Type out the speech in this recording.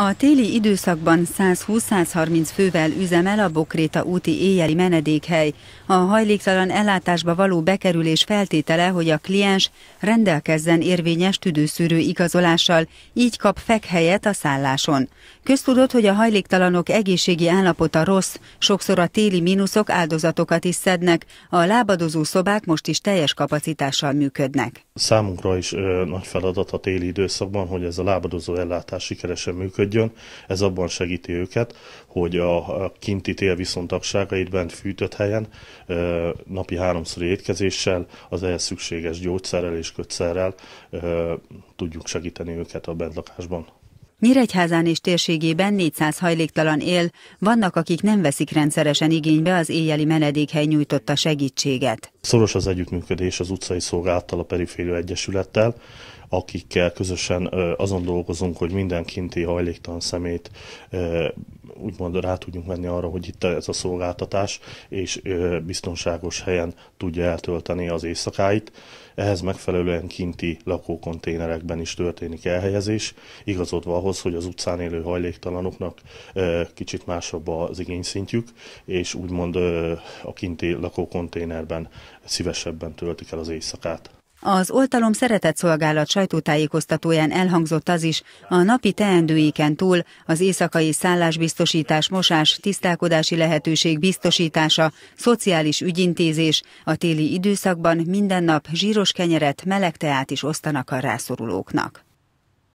A téli időszakban 120-130 fővel üzemel a Bokréta úti éjjeli menedékhely. A hajléktalan ellátásba való bekerülés feltétele, hogy a kliens rendelkezzen érvényes tüdőszűrő igazolással, így kap fekhelyet a szálláson. Köztudott, hogy a hajléktalanok egészségi állapota rossz, sokszor a téli mínuszok áldozatokat is szednek, a lábadozó szobák most is teljes kapacitással működnek számunkra is ö, nagy feladat a téli időszakban, hogy ez a lábadozó ellátás sikeresen működjön. Ez abban segíti őket, hogy a, a kinti tél viszontagságait bent fűtött helyen ö, napi háromszori étkezéssel, az ehhez szükséges gyógyszerrel és kötszerrel ö, tudjuk segíteni őket a bentlakásban. Nyíregyházán és térségében 400 hajléktalan él, vannak, akik nem veszik rendszeresen igénybe az éjjeli menedékhely nyújtotta segítséget. Szoros az együttműködés az utcai szolgálattal, a periférió egyesülettel, akikkel közösen azon dolgozunk, hogy minden kinti hajléktalan szemét úgymond rá tudjunk menni arra, hogy itt ez a szolgáltatás, és biztonságos helyen tudja eltölteni az éjszakáit. Ehhez megfelelően kinti lakókonténerekben is történik elhelyezés, igazodva ahhoz, hogy az utcán élő hajléktalanoknak kicsit másabb az igényszintjük, és úgymond a kinti lakókonténerben szívesebben töltik el az éjszakát. Az oltalom szeretett szolgálat sajtótájékoztatóján elhangzott az is, a napi teendőiken túl az éjszakai szállásbiztosítás, mosás, tisztálkodási lehetőség biztosítása, szociális ügyintézés, a téli időszakban minden nap zsíros kenyeret, meleg teát is osztanak a rászorulóknak.